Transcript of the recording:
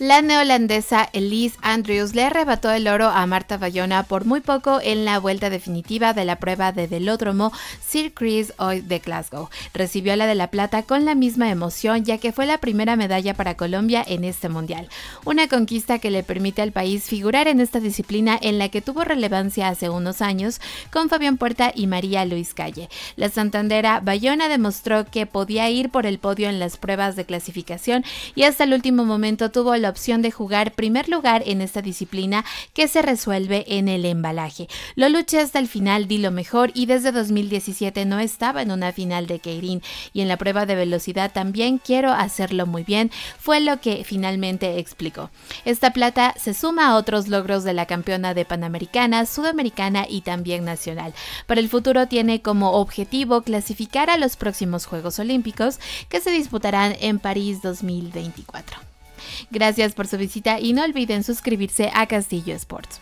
La neolandesa Elise Andrews le arrebató el oro a Marta Bayona por muy poco en la vuelta definitiva de la prueba de velódromo Sir Chris Hoy de Glasgow. Recibió la de la plata con la misma emoción ya que fue la primera medalla para Colombia en este mundial. Una conquista que le permite al país figurar en esta disciplina en la que tuvo relevancia hace unos años con Fabián Puerta y María Luis Calle. La santandera Bayona demostró que podía ir por el podio en las pruebas de clasificación y hasta el último momento tuvo la opción de jugar primer lugar en esta disciplina que se resuelve en el embalaje. Lo luché hasta el final, di lo mejor y desde 2017 no estaba en una final de Keirin y en la prueba de velocidad también quiero hacerlo muy bien, fue lo que finalmente explicó. Esta plata se suma a otros logros de la campeona de Panamericana, Sudamericana y también nacional. Para el futuro tiene como objetivo clasificar a los próximos Juegos Olímpicos que se disputarán en París 2024. Gracias por su visita y no olviden suscribirse a Castillo Sports.